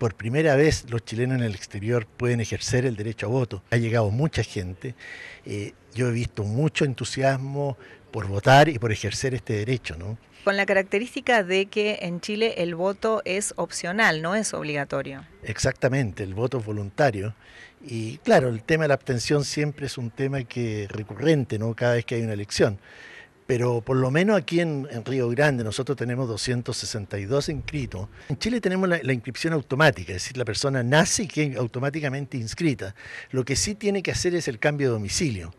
por primera vez los chilenos en el exterior pueden ejercer el derecho a voto. Ha llegado mucha gente. Eh, yo he visto mucho entusiasmo por votar y por ejercer este derecho, ¿no? Con la característica de que en Chile el voto es opcional, no es obligatorio. Exactamente, el voto es voluntario. Y claro, el tema de la abstención siempre es un tema que recurrente, ¿no? Cada vez que hay una elección pero por lo menos aquí en, Río Grande nosotros tenemos 262 inscritos. En Chile tenemos la, inscripción automática, es decir, la persona nace y queda automáticamente inscrita. Lo que sí tiene que hacer es el cambio de domicilio.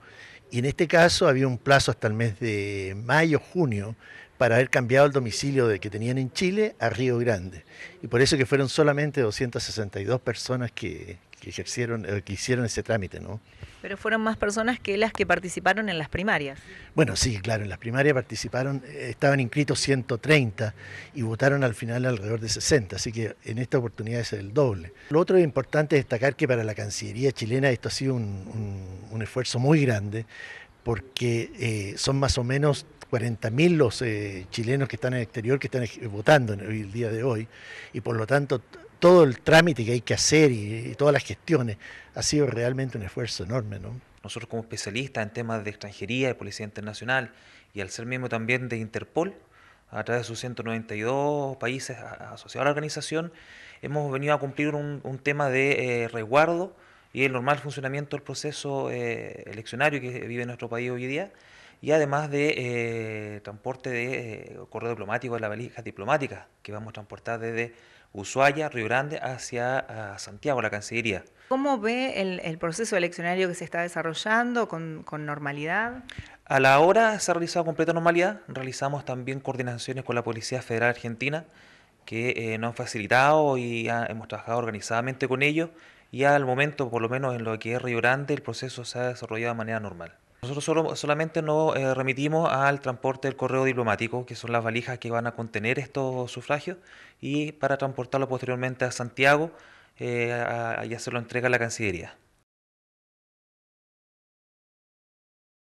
Y en este caso había un plazo hasta el mes de mayo, junio, para haber cambiado el domicilio de que tenían en Chile a Río Grande. Y por eso que fueron solamente 262 personas que, eh, que hicieron ese trámite, ¿no? Pero fueron más personas que las que participaron en las primarias. Bueno, sí, claro, en las primarias participaron, eh, estaban inscritos 130 y votaron al final alrededor de 60, así que en esta oportunidad es el doble. Lo otro importante es destacar que para la Cancillería chilena esto ha sido un, esfuerzo muy grande porque eh, son más o menos 40.000 los chilenos que están en el exterior que están votando en el día de hoy y por lo tanto todo el trámite que hay que hacer y, todas las gestiones, ha sido realmente un esfuerzo enorme. ¿no? Nosotros como especialistas en temas de extranjería, de policía internacional y al ser miembro también de Interpol, a través de sus 192 países asociados a la organización, hemos venido a cumplir un, tema de eh, resguardo y el normal funcionamiento del proceso eh, eleccionario que vive nuestro país hoy día y además de eh, transporte de eh, correo diplomático de la valija diplomática que vamos a transportar desde Ushuaia, Río Grande, hacia Santiago, la Cancillería. ¿Cómo ve el, proceso eleccionario que se está desarrollando con, normalidad? A la hora se ha realizado completa normalidad. Realizamos también coordinaciones con la Policía Federal Argentina, que eh, nos han facilitado y hemos trabajado organizadamente con ellos. Y al momento, por lo menos en lo que es Río Grande, el proceso se ha desarrollado de manera normal. Nosotros solo, solamente nos eh, remitimos al transporte del correo diplomático, que son las valijas que van a contener estos sufragios, y para transportarlo posteriormente a Santiago eh, a, y hacerlo entrega a la Cancillería.